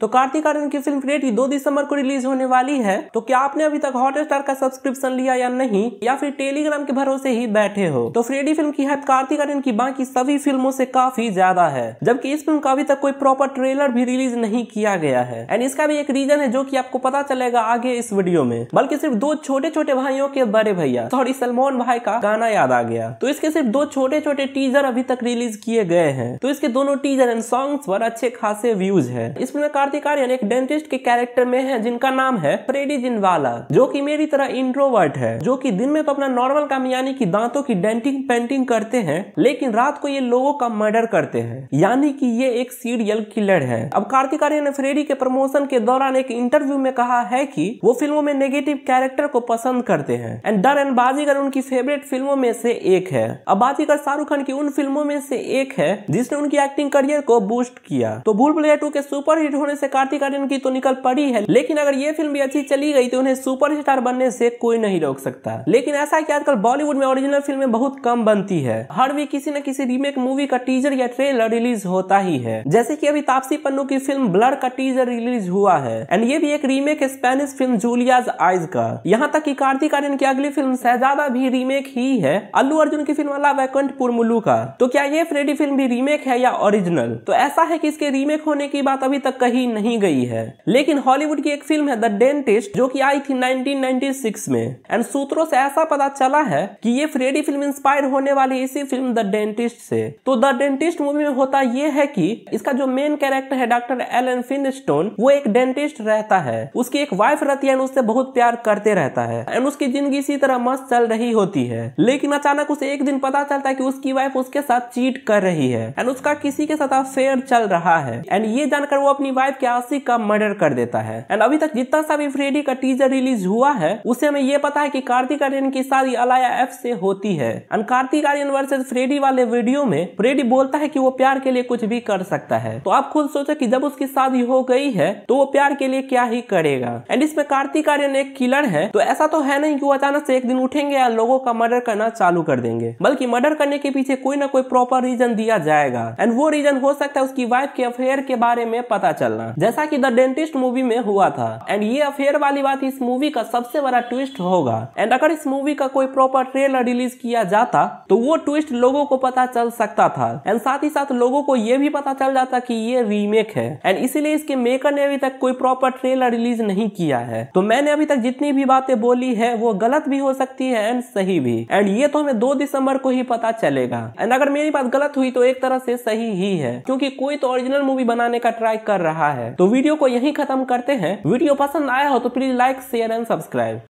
तो कार्तिक आर्यन की फिल्म क्रेटी दो दिसंबर को रिलीज होने वाली है तो क्या आपने अभी तक हॉटस्टार का सब्सक्रिप्शन लिया या नहीं या फिर टेलीग्राम के भरोसे ही बैठे हो तो फ्रेडी फिल्म की हद कार्तिक आर्यन की बाकी सभी फिल्मों से काफी ज्यादा है जबकि इस फिल्म का अभी तक कोई प्रॉपर ट्रेलर भी रिलीज नहीं किया गया है एंड इसका भी एक रीजन है जो की आपको पता चलेगा आगे इस वीडियो में बल्कि सिर्फ दो छोटे छोटे भाइयों के बड़े भैया सॉरी सलमान भाई का गाना याद आ गया तो इसके सिर्फ दो छोटे छोटे टीजर अभी तक रिलीज किए गए हैं तो इसके दोनों टीजर एंड सॉन्ग पर अच्छे खासे व्यूज है इसमें क्रांतिकार यानी एक डेंटिस्ट के कैरेक्टर में है जिनका नाम है फ्रेडी जिनवाला जो कि मेरी तरह इंट्रोवर्ट है जो कि दिन में तो अपना नॉर्मल काम यानी कि दांतों की डेंटिंग पेंटिंग करते हैं लेकिन रात को ये लोगों का मर्डर करते हैं यानी कि ये एक सीरियल किलर है अब कार्तिक आर्यन ने फ्रेडी के प्रमोशन के दौरान एक इंटरव्यू में कहा है की वो फिल्मों में नेगेटिव कैरेक्टर को पसंद करते हैं एंड डर एंड बाजीगर उनकी फेवरेट फिल्मों में से एक है अब बाजीगर शाहरुख खान की उन फिल्मों में से एक है जिसने उनकी एक्टिंग करियर को बूस्ट किया तो भूल भुलैया टू के सुपर हिट होने में से कार्तिक आर्यन की तो निकल पड़ी है लेकिन अगर ये फिल्म भी अच्छी चली गई तो उन्हें सुपरस्टार बनने से कोई नहीं रोक सकता लेकिन ऐसा की आजकल बॉलीवुड में ओरिजिनल फिल्में बहुत कम बनती है हर वीक किसी न किसी रीमेक मूवी का टीजर या ट्रेलर रिलीज होता ही है जैसे की अभी तापसी पन्नू की फिल्म ब्लड का टीजर रिलीज हुआ है एंड ये भी एक remake Spanish film Julia's Eyes का यहाँ तक की कार्तिक आर्यन की अगली फिल्म शहजादा भी रीमेक ही है अल्लू अर्जुन की फिल्म वाला वैकुंठपुर मुलू का तो क्या ये फ्रेडी फिल्म भी रीमेक है या ओरिजिनल तो ऐसा है कि इसके रीमेक होने की बात अभी तक कही पकड़ी नहीं गई है लेकिन हॉलीवुड की एक फिल्म है द डेंटिस्ट जो कि आई थी 1996 में एंड सूत्रों से ऐसा पता चला है कि ये फ्रेडी फिल्म इंस्पायर होने वाली इसी फिल्म द डेंटिस्ट से तो द डेंटिस्ट मूवी में होता यह है कि इसका जो मेन कैरेक्टर है डॉक्टर एल एन फिनस्टोन वो एक डेंटिस्ट रहता है उसकी एक वाइफ रहती है उससे बहुत प्यार करते रहता है एंड उसकी जिंदगी इसी तरह मस्त चल रही होती है लेकिन अचानक उसे एक दिन पता चलता है कि उसकी वाइफ उसके साथ चीट कर रही है एंड उसका किसी के साथ अफेयर चल रहा है एंड ये जानकर वो अपनी वाइफ क्यासी का मर्डर कर देता है एंड अभी तक जितना सा भी फ्रेडी का टीजर रिलीज हुआ है उसे हमें यह पता है कि कार्तिक आर्यन की शादी अलाया एफ से होती है and Kartik Aaryan versus Freddy वाले वीडियो में फ्रेडी बोलता है कि वो प्यार के लिए कुछ भी कर सकता है तो आप खुद सोचो कि जब उसकी शादी हो गई है तो वो प्यार के लिए क्या ही करेगा एंड इसमें कार्तिक आर्यन एक किलर है तो ऐसा तो है नहीं कि वो अचानक से एक दिन उठेंगे या लोगों का मर्डर करना चालू कर देंगे बल्कि मर्डर करने के पीछे कोई ना कोई प्रॉपर रीजन दिया जाएगा एंड वो रीजन हो सकता है उसकी वाइफ के अफेयर के बारे में पता चलना करना हाँ। जैसा कि द डेंटिस्ट मूवी में हुआ था एंड ये अफेयर वाली बात इस मूवी का सबसे बड़ा ट्विस्ट होगा एंड अगर इस मूवी का कोई प्रॉपर ट्रेलर रिलीज किया जाता तो वो ट्विस्ट लोगों को पता चल सकता था एंड साथ ही साथ लोगों को ये भी पता चल जाता कि ये रीमेक है एंड इसीलिए इसके मेकर ने अभी तक कोई प्रॉपर ट्रेलर रिलीज नहीं किया है तो मैंने अभी तक जितनी भी बातें बोली है वो गलत भी हो सकती है एंड सही भी एंड ये तो हमें दो दिसंबर को ही पता चलेगा एंड अगर मेरी बात गलत हुई तो एक तरह से सही ही है क्योंकि कोई तो ओरिजिनल मूवी बनाने का ट्राई कर रहा है तो वीडियो को यही खत्म करते हैं वीडियो पसंद आया हो तो please like share and subscribe